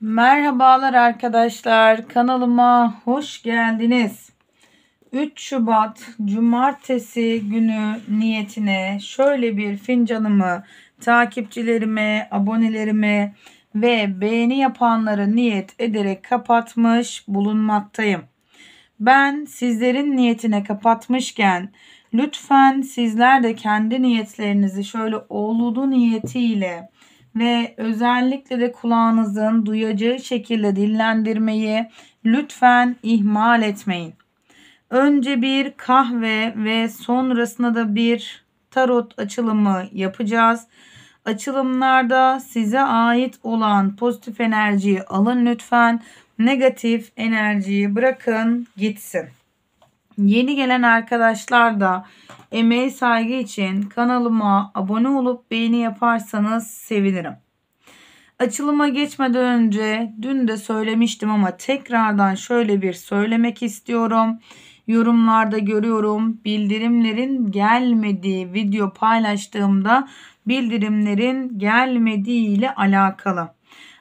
Merhabalar arkadaşlar. Kanalıma hoş geldiniz. 3 Şubat Cumartesi günü niyetine şöyle bir fincanımı takipçilerime, abonelerime ve beğeni yapanları niyet ederek kapatmış bulunmaktayım. Ben sizlerin niyetine kapatmışken lütfen sizler de kendi niyetlerinizi şöyle oğlu niyetiyle ve özellikle de kulağınızın duyacağı şekilde dillendirmeyi lütfen ihmal etmeyin. Önce bir kahve ve sonrasında da bir tarot açılımı yapacağız. Açılımlarda size ait olan pozitif enerjiyi alın lütfen. Negatif enerjiyi bırakın gitsin yeni gelen arkadaşlar da emeğe saygı için kanalıma abone olup beğeni yaparsanız sevinirim. Açılıma geçmeden önce dün de söylemiştim ama tekrardan şöyle bir söylemek istiyorum. Yorumlarda görüyorum bildirimlerin gelmediği video paylaştığımda bildirimlerin gelmediği ile alakalı.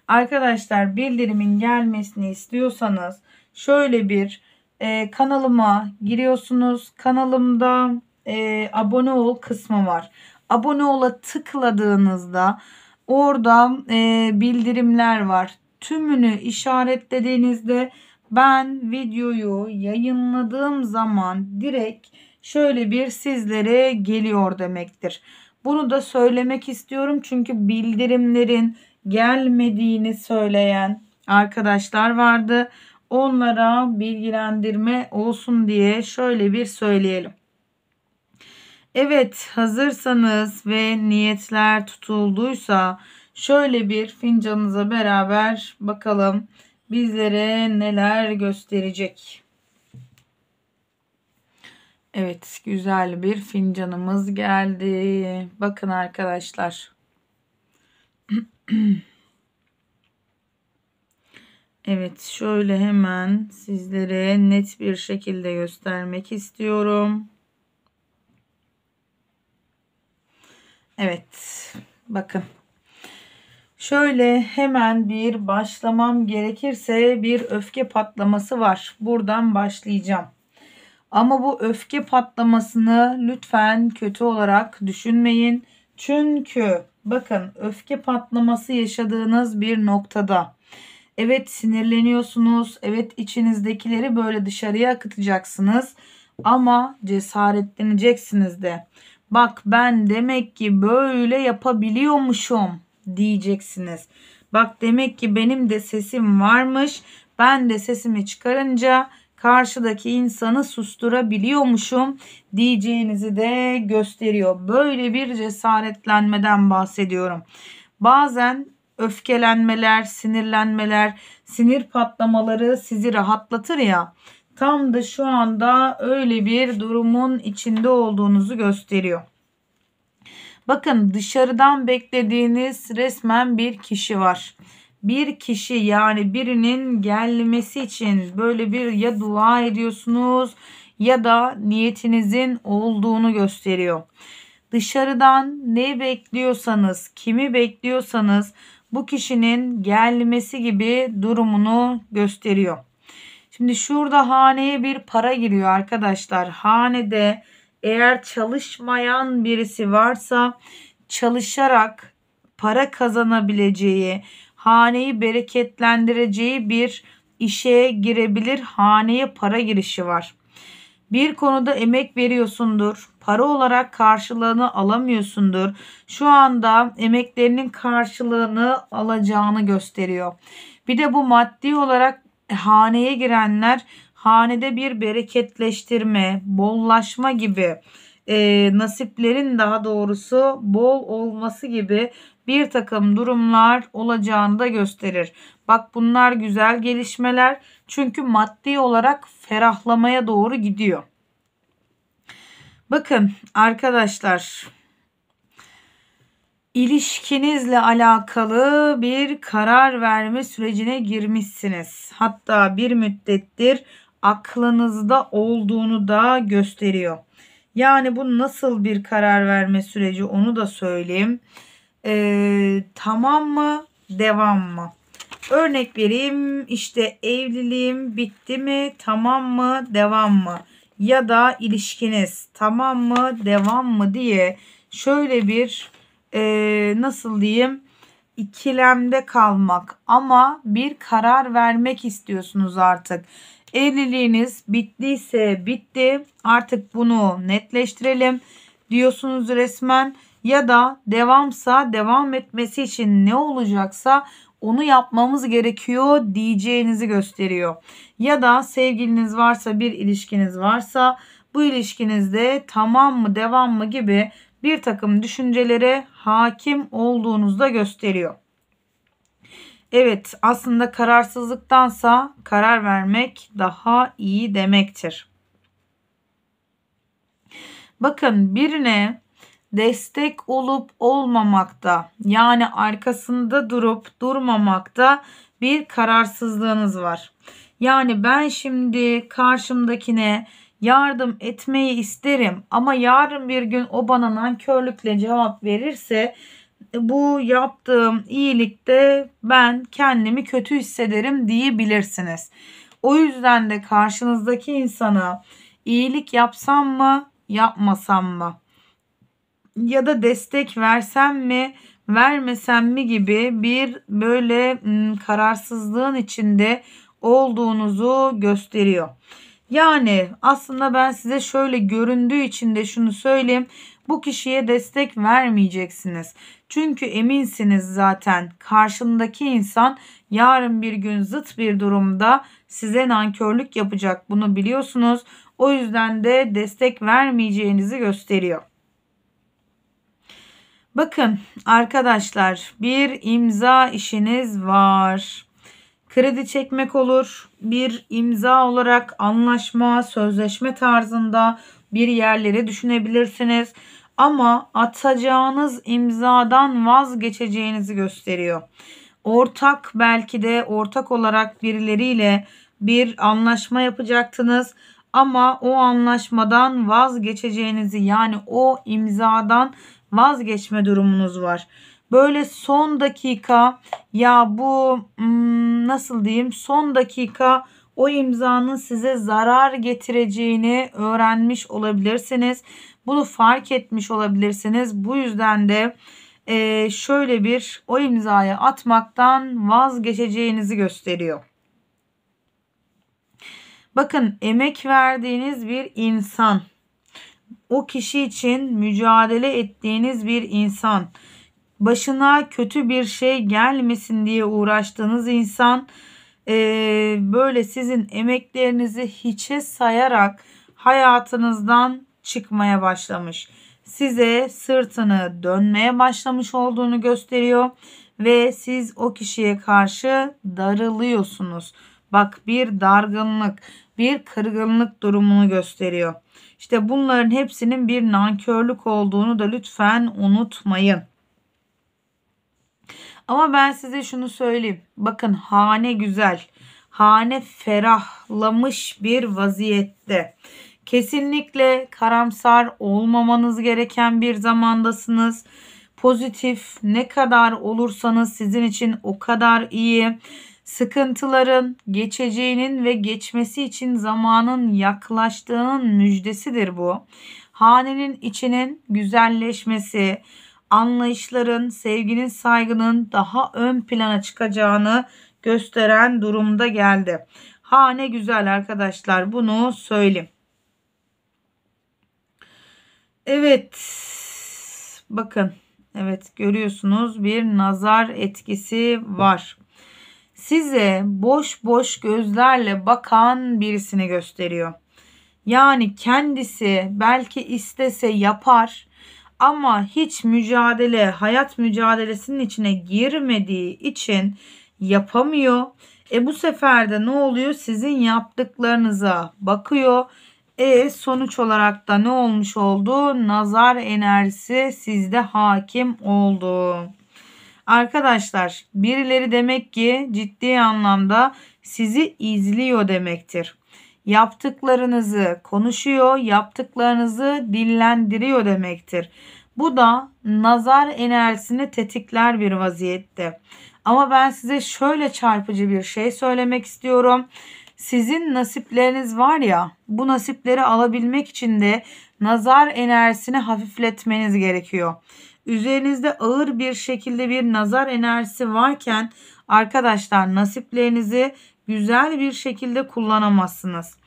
Arkadaşlar bildirimin gelmesini istiyorsanız şöyle bir e, kanalıma giriyorsunuz. Kanalımda e, abone ol kısmı var. Abone ola tıkladığınızda orada e, bildirimler var. Tümünü işaretlediğinizde ben videoyu yayınladığım zaman direkt şöyle bir sizlere geliyor demektir. Bunu da söylemek istiyorum çünkü bildirimlerin gelmediğini söyleyen arkadaşlar vardı onlara bilgilendirme olsun diye şöyle bir söyleyelim. Evet hazırsanız ve niyetler tutulduysa şöyle bir fincanınıza beraber bakalım bizlere neler gösterecek. Evet güzel bir fincanımız geldi. Bakın arkadaşlar. Evet şöyle hemen sizlere net bir şekilde göstermek istiyorum. Evet bakın. Şöyle hemen bir başlamam gerekirse bir öfke patlaması var. Buradan başlayacağım. Ama bu öfke patlamasını lütfen kötü olarak düşünmeyin. Çünkü bakın öfke patlaması yaşadığınız bir noktada Evet sinirleniyorsunuz. Evet içinizdekileri böyle dışarıya akıtacaksınız. Ama cesaretleneceksiniz de. Bak ben demek ki böyle yapabiliyormuşum diyeceksiniz. Bak demek ki benim de sesim varmış. Ben de sesimi çıkarınca karşıdaki insanı susturabiliyormuşum diyeceğinizi de gösteriyor. Böyle bir cesaretlenmeden bahsediyorum. Bazen öfkelenmeler, sinirlenmeler, sinir patlamaları sizi rahatlatır ya. Tam da şu anda öyle bir durumun içinde olduğunuzu gösteriyor. Bakın dışarıdan beklediğiniz resmen bir kişi var. Bir kişi yani birinin gelmesi için böyle bir ya dua ediyorsunuz ya da niyetinizin olduğunu gösteriyor. Dışarıdan ne bekliyorsanız, kimi bekliyorsanız bu kişinin gelmesi gibi durumunu gösteriyor. Şimdi şurada haneye bir para giriyor arkadaşlar. Hanede eğer çalışmayan birisi varsa çalışarak para kazanabileceği, haneyi bereketlendireceği bir işe girebilir. Haneye para girişi var. Bir konuda emek veriyorsundur para olarak karşılığını alamıyorsundur. Şu anda emeklerinin karşılığını alacağını gösteriyor. Bir de bu maddi olarak haneye girenler hanede bir bereketleştirme, bollaşma gibi e, nasiplerin daha doğrusu bol olması gibi bir takım durumlar olacağını da gösterir. Bak bunlar güzel gelişmeler çünkü maddi olarak ferahlamaya doğru gidiyor. Bakın arkadaşlar ilişkinizle alakalı bir karar verme sürecine girmişsiniz. Hatta bir müddettir aklınızda olduğunu da gösteriyor. Yani bu nasıl bir karar verme süreci onu da söyleyeyim. Ee, tamam mı devam mı? Örnek vereyim işte evliliğim bitti mi tamam mı devam mı? ya da ilişkiniz tamam mı devam mı diye şöyle bir e, nasıl diyeyim ikilemde kalmak ama bir karar vermek istiyorsunuz artık. Evliliğiniz bittiyse bitti artık bunu netleştirelim diyorsunuz resmen ya da devamsa devam etmesi için ne olacaksa onu yapmamız gerekiyor diyeceğinizi gösteriyor. Ya da sevgiliniz varsa bir ilişkiniz varsa bu ilişkinizde tamam mı devam mı gibi bir takım düşüncelere hakim olduğunuzu da gösteriyor. Evet aslında kararsızlıktansa karar vermek daha iyi demektir. Bakın birine destek olup olmamakta yani arkasında durup durmamakta bir kararsızlığınız var. Yani ben şimdi karşımdakine yardım etmeyi isterim ama yarın bir gün o bana nankörlükle cevap verirse bu yaptığım iyilikte ben kendimi kötü hissederim diyebilirsiniz. O yüzden de karşınızdaki insana iyilik yapsam mı yapmasam mı? ya da destek versem mi vermesem mi gibi bir böyle kararsızlığın içinde olduğunuzu gösteriyor. Yani aslında ben size şöyle göründüğü için de şunu söyleyeyim. Bu kişiye destek vermeyeceksiniz. Çünkü eminsiniz zaten karşındaki insan yarın bir gün zıt bir durumda size nankörlük yapacak. Bunu biliyorsunuz. O yüzden de destek vermeyeceğinizi gösteriyor. Bakın arkadaşlar bir imza işiniz var. Kredi çekmek olur. Bir imza olarak anlaşma, sözleşme tarzında bir yerleri düşünebilirsiniz. Ama atacağınız imzadan vazgeçeceğinizi gösteriyor. Ortak belki de ortak olarak birileriyle bir anlaşma yapacaktınız ama o anlaşmadan vazgeçeceğinizi yani o imzadan vazgeçme durumunuz var. Böyle son dakika ya bu hmm, nasıl diyeyim son dakika o imzanın size zarar getireceğini öğrenmiş olabilirsiniz. Bunu fark etmiş olabilirsiniz. Bu yüzden de e, şöyle bir o imzayı atmaktan vazgeçeceğinizi gösteriyor. Bakın emek verdiğiniz bir insan o kişi için mücadele ettiğiniz bir insan, başına kötü bir şey gelmesin diye uğraştığınız insan e, böyle sizin emeklerinizi hiçe sayarak hayatınızdan çıkmaya başlamış. Size sırtını dönmeye başlamış olduğunu gösteriyor ve siz o kişiye karşı darılıyorsunuz. Bak bir dargınlık, bir kırgınlık durumunu gösteriyor. İşte bunların hepsinin bir nankörlük olduğunu da lütfen unutmayın. Ama ben size şunu söyleyeyim. Bakın hane güzel. Hane ferahlamış bir vaziyette. Kesinlikle karamsar olmamanız gereken bir zamandasınız. Pozitif ne kadar olursanız sizin için o kadar iyi sıkıntıların geçeceğinin ve geçmesi için zamanın yaklaştığının müjdesidir bu. Hanenin içinin güzelleşmesi, anlayışların, sevginin, saygının daha ön plana çıkacağını gösteren durumda geldi. Hane güzel arkadaşlar bunu söyleyeyim. Evet bakın evet görüyorsunuz bir nazar etkisi var size boş boş gözlerle bakan birisini gösteriyor. Yani kendisi belki istese yapar ama hiç mücadele, hayat mücadelesinin içine girmediği için yapamıyor. E bu sefer de ne oluyor? Sizin yaptıklarınıza bakıyor. E sonuç olarak da ne olmuş oldu? Nazar enerjisi sizde hakim oldu. Arkadaşlar birileri demek ki ciddi anlamda sizi izliyor demektir. Yaptıklarınızı konuşuyor, yaptıklarınızı dillendiriyor demektir. Bu da nazar enerjisini tetikler bir vaziyette. Ama ben size şöyle çarpıcı bir şey söylemek istiyorum. Sizin nasipleriniz var ya bu nasipleri alabilmek için de nazar enerjisini hafifletmeniz gerekiyor. Üzerinizde ağır bir şekilde bir nazar enerjisi varken arkadaşlar nasiplerinizi güzel bir şekilde kullanamazsınız.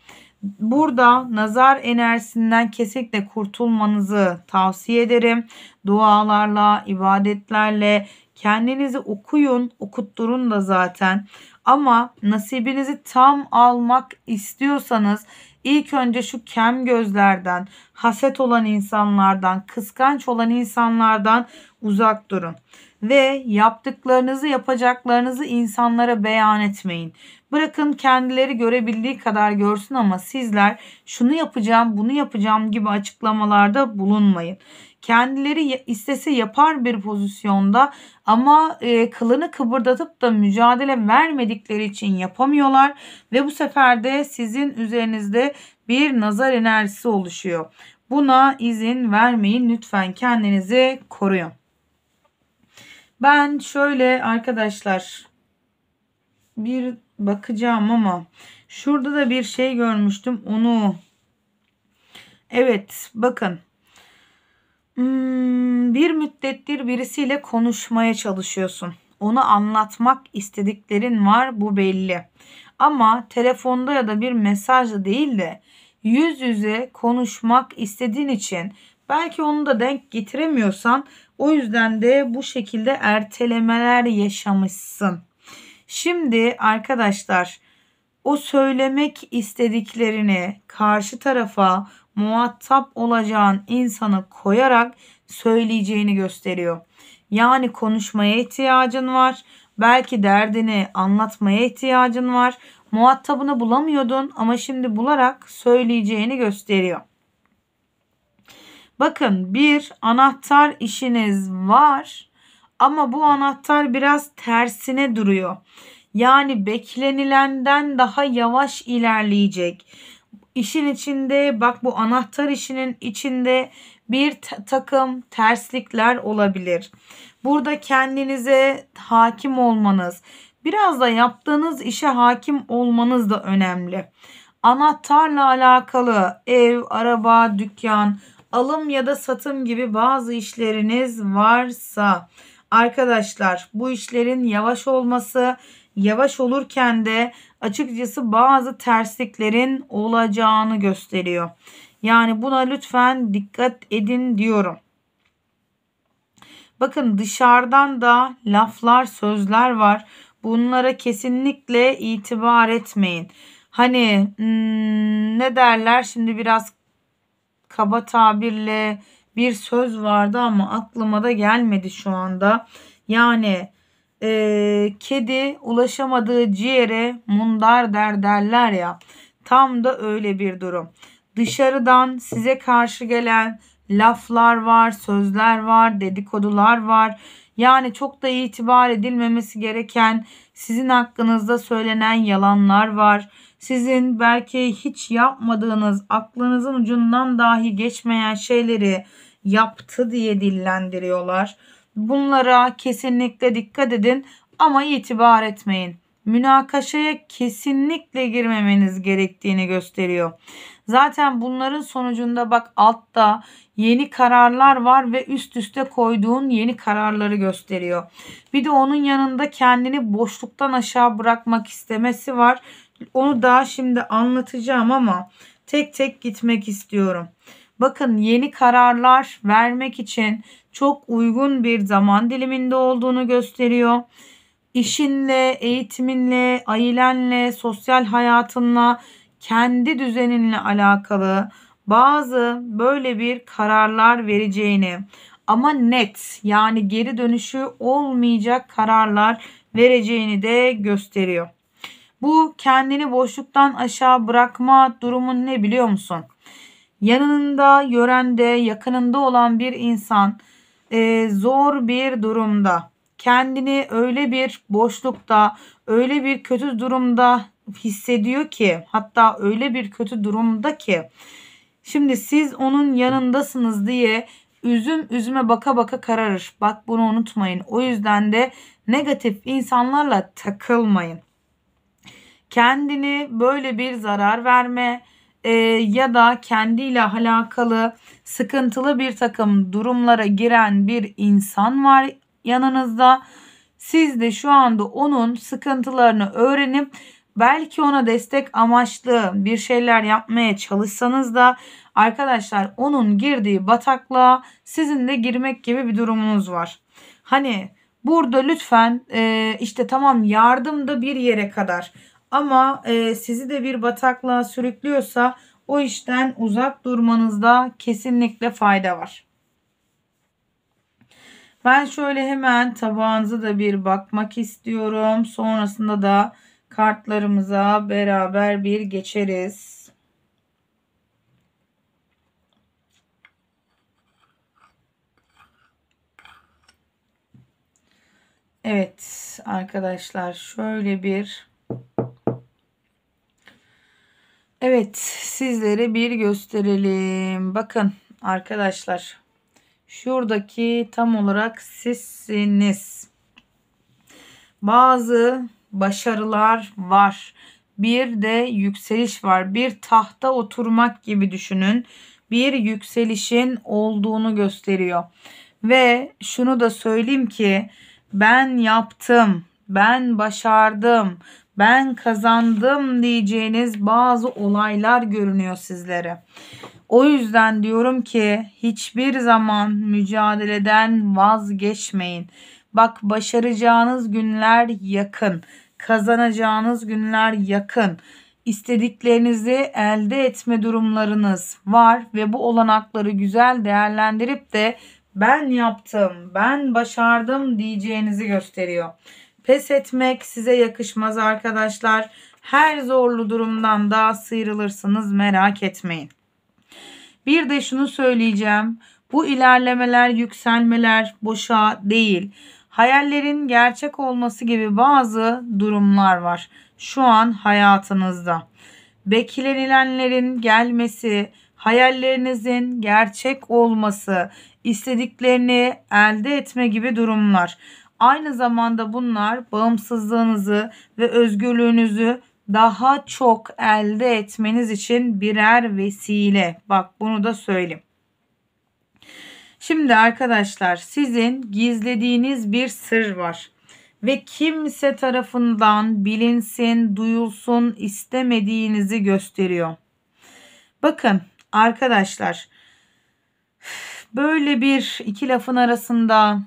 Burada nazar enerjisinden kesinlikle kurtulmanızı tavsiye ederim. Dualarla, ibadetlerle kendinizi okuyun, okutturun da zaten. Ama nasibinizi tam almak istiyorsanız İlk önce şu kem gözlerden, haset olan insanlardan, kıskanç olan insanlardan uzak durun ve yaptıklarınızı, yapacaklarınızı insanlara beyan etmeyin. Bırakın kendileri görebildiği kadar görsün ama sizler şunu yapacağım, bunu yapacağım gibi açıklamalarda bulunmayın. Kendileri istese yapar bir pozisyonda ama e, kılını kıpırdatıp da mücadele vermedikleri için yapamıyorlar ve bu sefer de sizin üzerinizde bir nazar enerjisi oluşuyor. Buna izin vermeyin lütfen kendinizi koruyun. Ben şöyle arkadaşlar bir bakacağım ama şurada da bir şey görmüştüm. Onu evet bakın hmm, bir müddettir birisiyle konuşmaya çalışıyorsun. onu anlatmak istediklerin var bu belli. Ama telefonda ya da bir mesajla değil de yüz yüze konuşmak istediğin için Belki onu da denk getiremiyorsan o yüzden de bu şekilde ertelemeler yaşamışsın. Şimdi arkadaşlar o söylemek istediklerini karşı tarafa muhatap olacağın insanı koyarak söyleyeceğini gösteriyor. Yani konuşmaya ihtiyacın var. Belki derdini anlatmaya ihtiyacın var. Muhatabını bulamıyordun ama şimdi bularak söyleyeceğini gösteriyor. Bakın bir anahtar işiniz var ama bu anahtar biraz tersine duruyor. Yani beklenilenden daha yavaş ilerleyecek. İşin içinde bak bu anahtar işinin içinde bir takım terslikler olabilir. Burada kendinize hakim olmanız, biraz da yaptığınız işe hakim olmanız da önemli. Anahtarla alakalı ev, araba, dükkan, alım ya da satım gibi bazı işleriniz varsa arkadaşlar bu işlerin yavaş olması yavaş olurken de açıkçası bazı tersliklerin olacağını gösteriyor. Yani buna lütfen dikkat edin diyorum. Bakın dışarıdan da laflar, sözler var. Bunlara kesinlikle itibar etmeyin. Hani hmm, ne derler şimdi biraz kaba tabirle bir söz vardı ama aklıma da gelmedi şu anda. Yani e, kedi ulaşamadığı ciğere mundar der derler ya. Tam da öyle bir durum. Dışarıdan size karşı gelen laflar var, sözler var, dedikodular var. Yani çok da itibar edilmemesi gereken sizin hakkınızda söylenen yalanlar var sizin belki hiç yapmadığınız, aklınızın ucundan dahi geçmeyen şeyleri yaptı diye dillendiriyorlar. Bunlara kesinlikle dikkat edin ama itibar etmeyin. Münakaşaya kesinlikle girmemeniz gerektiğini gösteriyor. Zaten bunların sonucunda bak altta yeni kararlar var ve üst üste koyduğun yeni kararları gösteriyor. Bir de onun yanında kendini boşluktan aşağı bırakmak istemesi var. Onu daha şimdi anlatacağım ama tek tek gitmek istiyorum. Bakın yeni kararlar vermek için çok uygun bir zaman diliminde olduğunu gösteriyor. İşinle, eğitiminle, ailenle, sosyal hayatınla, kendi düzeninle alakalı bazı böyle bir kararlar vereceğini ama net yani geri dönüşü olmayacak kararlar vereceğini de gösteriyor. Bu kendini boşluktan aşağı bırakma durumun ne biliyor musun? Yanında, yörende, yakınında olan bir insan e, zor bir durumda kendini öyle bir boşlukta, öyle bir kötü durumda hissediyor ki, hatta öyle bir kötü durumda ki şimdi siz onun yanındasınız diye üzüm üzüme baka baka kararır. Bak bunu unutmayın. O yüzden de negatif insanlarla takılmayın kendini böyle bir zarar verme e, ya da kendiyle alakalı sıkıntılı bir takım durumlara giren bir insan var yanınızda. Siz de şu anda onun sıkıntılarını öğrenip belki ona destek amaçlı bir şeyler yapmaya çalışsanız da arkadaşlar onun girdiği bataklığa sizin de girmek gibi bir durumunuz var. Hani burada lütfen e, işte tamam yardım da bir yere kadar ama e, sizi de bir bataklığa sürüklüyorsa o işten uzak durmanızda kesinlikle fayda var. Ben şöyle hemen tabağınıza da bir bakmak istiyorum. Sonrasında da kartlarımıza beraber bir geçeriz. Evet arkadaşlar şöyle bir Evet sizlere bir gösterelim. Bakın arkadaşlar şuradaki tam olarak sizsiniz. Bazı başarılar var. Bir de yükseliş var. Bir tahta oturmak gibi düşünün. Bir yükselişin olduğunu gösteriyor. Ve şunu da söyleyeyim ki ben yaptım, ben başardım, ben kazandım diyeceğiniz bazı olaylar görünüyor sizlere. O yüzden diyorum ki hiçbir zaman mücadeleden vazgeçmeyin. Bak başaracağınız günler yakın. Kazanacağınız günler yakın. İstediklerinizi elde etme durumlarınız var ve bu olanakları güzel değerlendirip de ben yaptım, ben başardım diyeceğinizi gösteriyor. Pes etmek size yakışmaz arkadaşlar. Her zorlu durumdan daha sıyrılırsınız merak etmeyin. Bir de şunu söyleyeceğim. Bu ilerlemeler, yükselmeler boşa değil. Hayallerin gerçek olması gibi bazı durumlar var şu an hayatınızda. Beklenilenlerin gelmesi, hayallerinizin gerçek olması, istediklerini elde etme gibi durumlar. Aynı zamanda bunlar bağımsızlığınızı ve özgürlüğünüzü daha çok elde etmeniz için birer vesile. Bak bunu da söyleyeyim. Şimdi arkadaşlar sizin gizlediğiniz bir sır var ve kimse tarafından bilinsin, duyulsun istemediğinizi gösteriyor. Bakın arkadaşlar böyle bir iki lafın arasında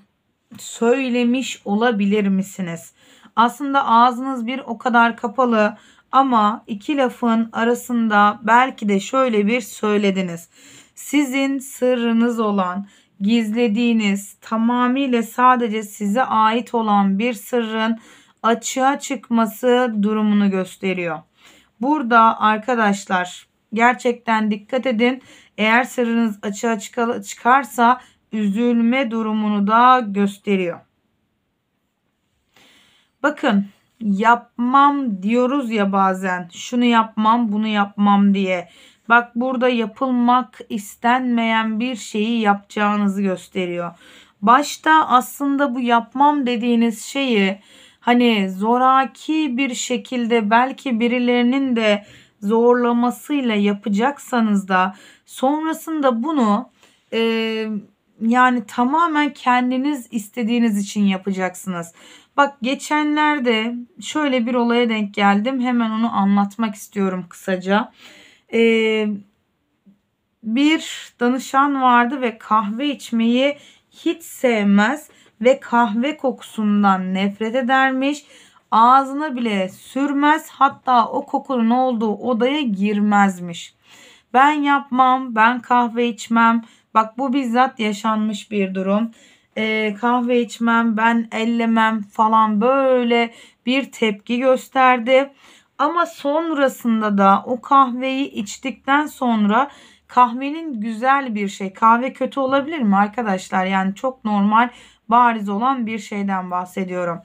söylemiş olabilir misiniz? Aslında ağzınız bir o kadar kapalı ama iki lafın arasında belki de şöyle bir söylediniz. Sizin sırrınız olan, gizlediğiniz, tamamıyla sadece size ait olan bir sırrın açığa çıkması durumunu gösteriyor. Burada arkadaşlar gerçekten dikkat edin. Eğer sırrınız açığa çıkarsa üzülme durumunu da gösteriyor. Bakın yapmam diyoruz ya bazen. Şunu yapmam, bunu yapmam diye. Bak burada yapılmak istenmeyen bir şeyi yapacağınızı gösteriyor. Başta aslında bu yapmam dediğiniz şeyi hani zoraki bir şekilde belki birilerinin de zorlamasıyla yapacaksanız da sonrasında bunu e, yani tamamen kendiniz istediğiniz için yapacaksınız. Bak geçenlerde şöyle bir olaya denk geldim. Hemen onu anlatmak istiyorum kısaca. Ee, bir danışan vardı ve kahve içmeyi hiç sevmez ve kahve kokusundan nefret edermiş. Ağzına bile sürmez hatta o kokunun olduğu odaya girmezmiş. Ben yapmam, ben kahve içmem, Bak bu bizzat yaşanmış bir durum. Ee, kahve içmem, ben ellemem falan böyle bir tepki gösterdi. Ama sonrasında da o kahveyi içtikten sonra kahvenin güzel bir şey. Kahve kötü olabilir mi arkadaşlar? Yani çok normal, bariz olan bir şeyden bahsediyorum.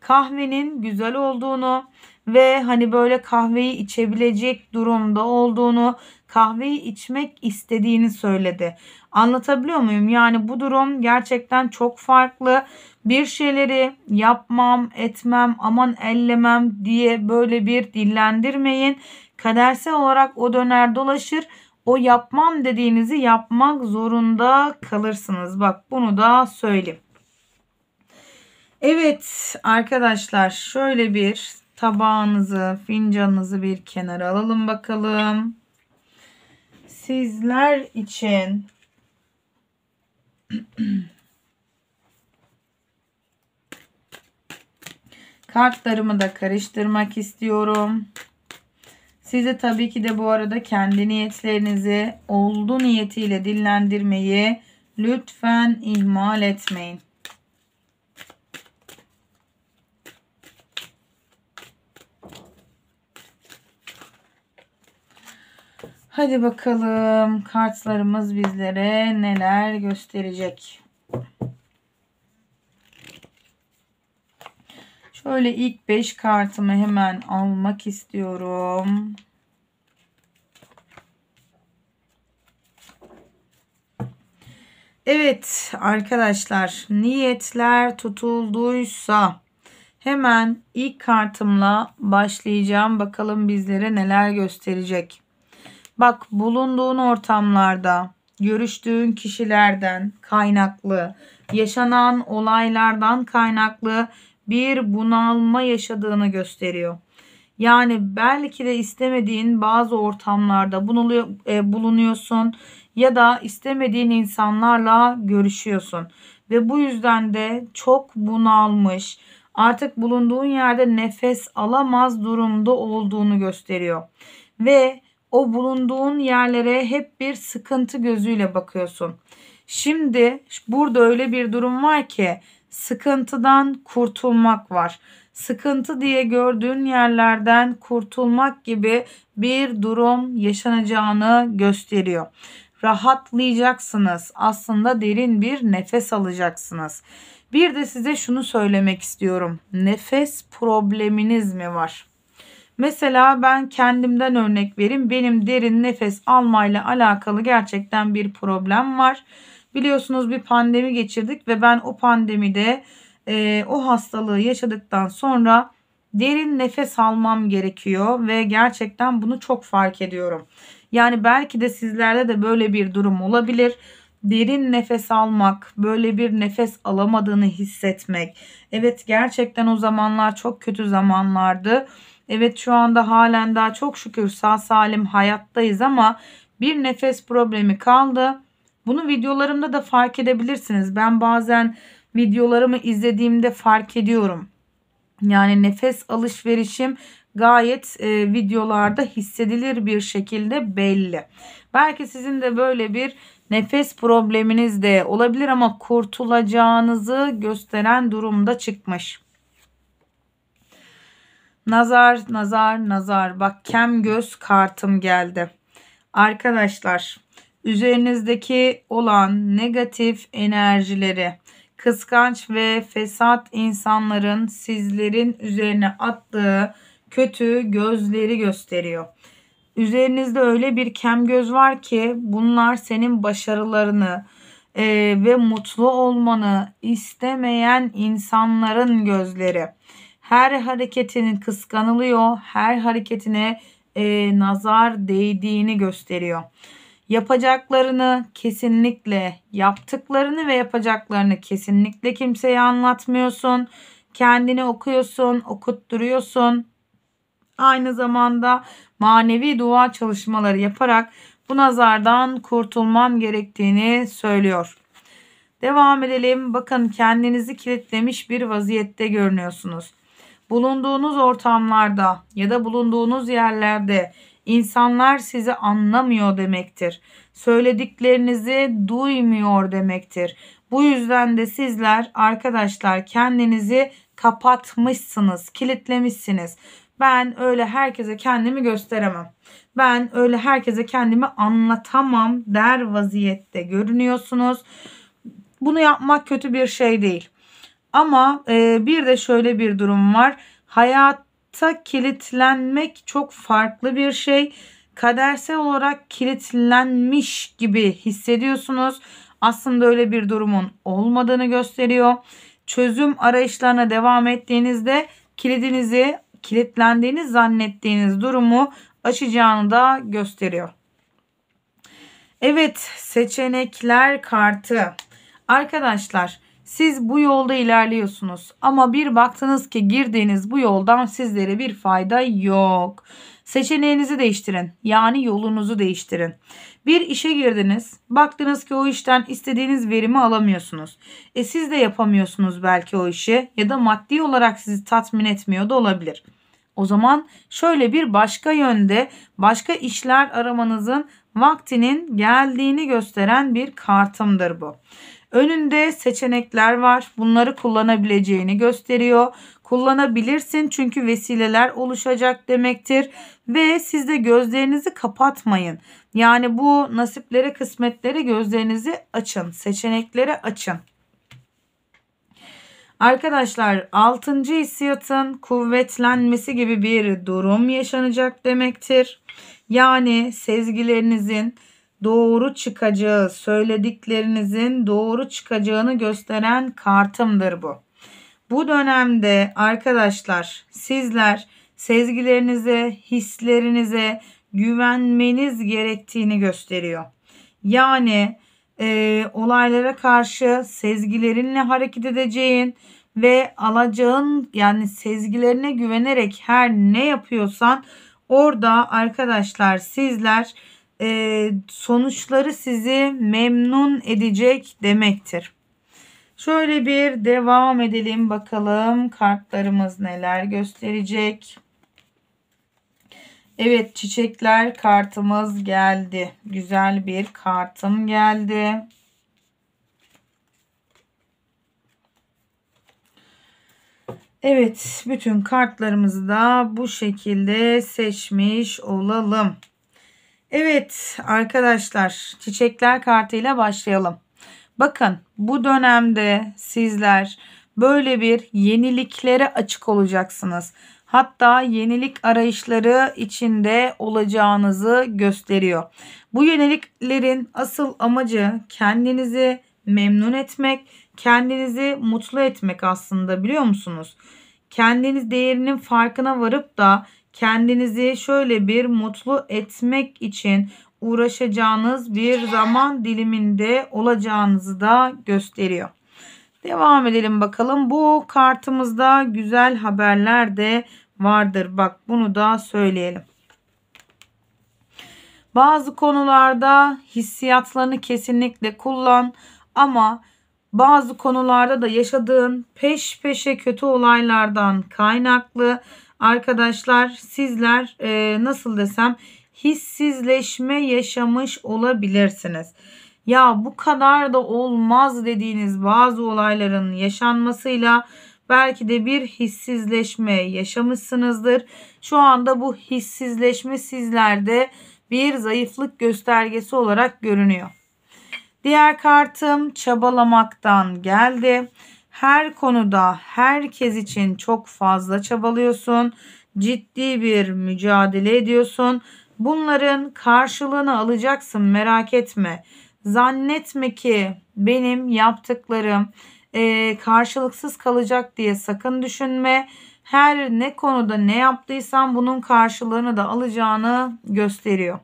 Kahvenin güzel olduğunu ve hani böyle kahveyi içebilecek durumda olduğunu, kahveyi içmek istediğini söyledi. Anlatabiliyor muyum? Yani bu durum gerçekten çok farklı. Bir şeyleri yapmam, etmem, aman ellemem diye böyle bir dillendirmeyin. Kadersel olarak o döner dolaşır. O yapmam dediğinizi yapmak zorunda kalırsınız. Bak bunu da söyleyeyim. Evet arkadaşlar şöyle bir tabağınızı, fincanınızı bir kenara alalım bakalım sizler için kartlarımı da karıştırmak istiyorum. Sizi tabii ki de bu arada kendi niyetlerinizi oldu niyetiyle dinlendirmeyi lütfen ihmal etmeyin. Hadi bakalım kartlarımız bizlere neler gösterecek. Şöyle ilk 5 kartımı hemen almak istiyorum. Evet arkadaşlar niyetler tutulduysa hemen ilk kartımla başlayacağım. Bakalım bizlere neler gösterecek. Bak bulunduğun ortamlarda, görüştüğün kişilerden kaynaklı, yaşanan olaylardan kaynaklı bir bunalma yaşadığını gösteriyor. Yani belki de istemediğin bazı ortamlarda e, bulunuyorsun ya da istemediğin insanlarla görüşüyorsun. Ve bu yüzden de çok bunalmış, artık bulunduğun yerde nefes alamaz durumda olduğunu gösteriyor. Ve o bulunduğun yerlere hep bir sıkıntı gözüyle bakıyorsun. Şimdi burada öyle bir durum var ki sıkıntıdan kurtulmak var. Sıkıntı diye gördüğün yerlerden kurtulmak gibi bir durum yaşanacağını gösteriyor. Rahatlayacaksınız. Aslında derin bir nefes alacaksınız. Bir de size şunu söylemek istiyorum. Nefes probleminiz mi var? Mesela ben kendimden örnek vereyim. Benim derin nefes almayla alakalı gerçekten bir problem var. Biliyorsunuz bir pandemi geçirdik ve ben o pandemide e, o hastalığı yaşadıktan sonra derin nefes almam gerekiyor ve gerçekten bunu çok fark ediyorum. Yani belki de sizlerde de böyle bir durum olabilir. Derin nefes almak, böyle bir nefes alamadığını hissetmek. Evet gerçekten o zamanlar çok kötü zamanlardı Evet şu anda halen daha çok şükür sağ salim hayattayız ama bir nefes problemi kaldı. Bunu videolarımda da fark edebilirsiniz. Ben bazen videolarımı izlediğimde fark ediyorum. Yani nefes alışverişim gayet e, videolarda hissedilir bir şekilde belli. Belki sizin de böyle bir nefes probleminiz de olabilir ama kurtulacağınızı gösteren durumda çıkmış. Nazar, nazar, nazar. Bak kem göz kartım geldi. Arkadaşlar üzerinizdeki olan negatif enerjileri kıskanç ve fesat insanların sizlerin üzerine attığı kötü gözleri gösteriyor. Üzerinizde öyle bir kem göz var ki bunlar senin başarılarını e, ve mutlu olmanı istemeyen insanların gözleri. Her hareketinin kıskanılıyor, her hareketine e, nazar değdiğini gösteriyor. Yapacaklarını kesinlikle yaptıklarını ve yapacaklarını kesinlikle kimseye anlatmıyorsun. Kendini okuyorsun, okutturuyorsun. Aynı zamanda manevi dua çalışmaları yaparak bu nazardan kurtulman gerektiğini söylüyor. Devam edelim. Bakın kendinizi kilitlemiş bir vaziyette görünüyorsunuz bulunduğunuz ortamlarda ya da bulunduğunuz yerlerde insanlar sizi anlamıyor demektir. Söylediklerinizi duymuyor demektir. Bu yüzden de sizler arkadaşlar kendinizi kapatmışsınız, kilitlemişsiniz. Ben öyle herkese kendimi gösteremem. Ben öyle herkese kendimi anlatamam der vaziyette görünüyorsunuz. Bunu yapmak kötü bir şey değil. Ama e, bir de şöyle bir durum var. Hayata kilitlenmek çok farklı bir şey. Kadersel olarak kilitlenmiş gibi hissediyorsunuz. Aslında öyle bir durumun olmadığını gösteriyor. Çözüm arayışlarına devam ettiğinizde kilidinizi kilitlendiğini zannettiğiniz durumu açacağını da gösteriyor. Evet seçenekler kartı. Arkadaşlar siz bu yolda ilerliyorsunuz ama bir baktınız ki girdiğiniz bu yoldan sizlere bir fayda yok. Seçeneğinizi değiştirin. Yani yolunuzu değiştirin. Bir işe girdiniz. Baktınız ki o işten istediğiniz verimi alamıyorsunuz. E siz de yapamıyorsunuz belki o işi ya da maddi olarak sizi tatmin etmiyor da olabilir. O zaman şöyle bir başka yönde başka işler aramanızın vaktinin geldiğini gösteren bir kartımdır bu. Önünde seçenekler var. Bunları kullanabileceğini gösteriyor. Kullanabilirsin çünkü vesileler oluşacak demektir ve siz de gözlerinizi kapatmayın. Yani bu nasiplere, kısmetlere gözlerinizi açın, seçeneklere açın. Arkadaşlar 6. hissiyatın kuvvetlenmesi gibi bir durum yaşanacak demektir. Yani sezgilerinizin, doğru çıkacağı, söylediklerinizin doğru çıkacağını gösteren kartımdır bu. Bu dönemde arkadaşlar sizler sezgilerinize, hislerinize güvenmeniz gerektiğini gösteriyor. Yani e, olaylara karşı sezgilerinle hareket edeceğin ve alacağın yani sezgilerine güvenerek her ne yapıyorsan orada arkadaşlar sizler e, sonuçları sizi memnun edecek demektir. Şöyle bir devam edelim bakalım kartlarımız neler gösterecek. Evet çiçekler kartımız geldi. Güzel bir kartım geldi. Evet bütün kartlarımızı da bu şekilde seçmiş olalım. Evet arkadaşlar çiçekler kartıyla başlayalım. Bakın bu dönemde sizler böyle bir yeniliklere açık olacaksınız. Hatta yenilik arayışları içinde olacağınızı gösteriyor. Bu yeniliklerin asıl amacı kendinizi memnun etmek, kendinizi mutlu etmek aslında biliyor musunuz? Kendiniz değerinin farkına varıp da kendinizi şöyle bir mutlu etmek için uğraşacağınız bir zaman diliminde olacağınızı da gösteriyor. Devam edelim bakalım. Bu kartımızda güzel haberler de vardır. Bak bunu da söyleyelim. Bazı konularda hissiyatlarını kesinlikle kullan ama bazı konularda da yaşadığın peş peşe kötü olaylardan kaynaklı arkadaşlar sizler e, nasıl desem hissizleşme yaşamış olabilirsiniz. Ya bu kadar da olmaz dediğiniz bazı olayların yaşanmasıyla belki de bir hissizleşme yaşamışsınızdır. Şu anda bu hissizleşme sizlerde bir zayıflık göstergesi olarak görünüyor. Diğer kartım çabalamaktan geldi. Her konuda herkes için çok fazla çabalıyorsun. Ciddi bir mücadele ediyorsun. Bunların karşılığını alacaksın merak etme. Zannetme ki benim yaptıklarım e, karşılıksız kalacak diye sakın düşünme. Her ne konuda ne yaptıysan bunun karşılığını da alacağını gösteriyor.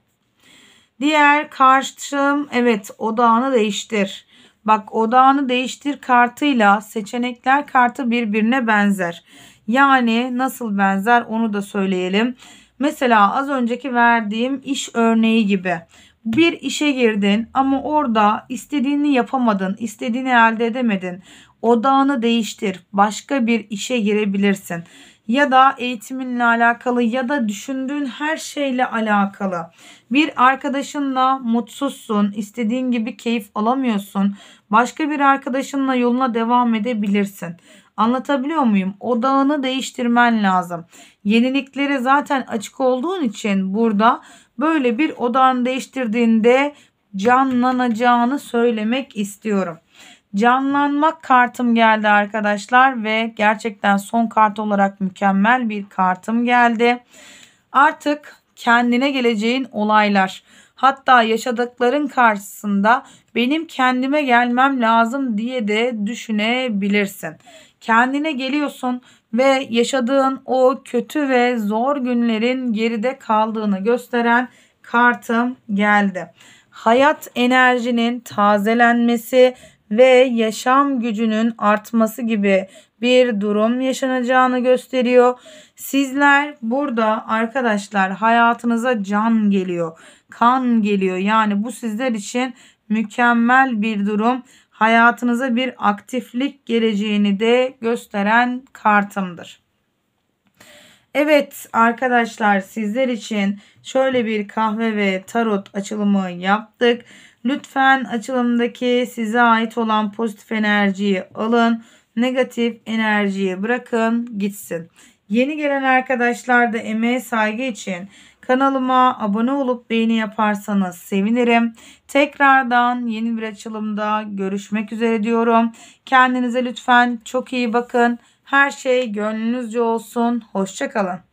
Diğer karşım evet odağını değiştir. Bak odağını değiştir kartıyla seçenekler kartı birbirine benzer. Yani nasıl benzer onu da söyleyelim. Mesela az önceki verdiğim iş örneği gibi. Bir işe girdin ama orada istediğini yapamadın, istediğini elde edemedin. Odağını değiştir, başka bir işe girebilirsin ya da eğitiminle alakalı ya da düşündüğün her şeyle alakalı. Bir arkadaşınla mutsuzsun, istediğin gibi keyif alamıyorsun. Başka bir arkadaşınla yoluna devam edebilirsin. Anlatabiliyor muyum? Odağını değiştirmen lazım. Yeniliklere zaten açık olduğun için burada böyle bir odağını değiştirdiğinde canlanacağını söylemek istiyorum. Canlanmak kartım geldi arkadaşlar ve gerçekten son kart olarak mükemmel bir kartım geldi. Artık kendine geleceğin olaylar hatta yaşadıkların karşısında benim kendime gelmem lazım diye de düşünebilirsin. Kendine geliyorsun ve yaşadığın o kötü ve zor günlerin geride kaldığını gösteren kartım geldi. Hayat enerjinin tazelenmesi, ve yaşam gücünün artması gibi bir durum yaşanacağını gösteriyor. Sizler burada arkadaşlar hayatınıza can geliyor, kan geliyor. Yani bu sizler için mükemmel bir durum. Hayatınıza bir aktiflik geleceğini de gösteren kartımdır. Evet arkadaşlar sizler için şöyle bir kahve ve tarot açılımı yaptık. Lütfen açılımdaki size ait olan pozitif enerjiyi alın. Negatif enerjiyi bırakın gitsin. Yeni gelen arkadaşlar da emeğe saygı için kanalıma abone olup beğeni yaparsanız sevinirim. Tekrardan yeni bir açılımda görüşmek üzere diyorum. Kendinize lütfen çok iyi bakın. Her şey gönlünüzce olsun. Hoşçakalın.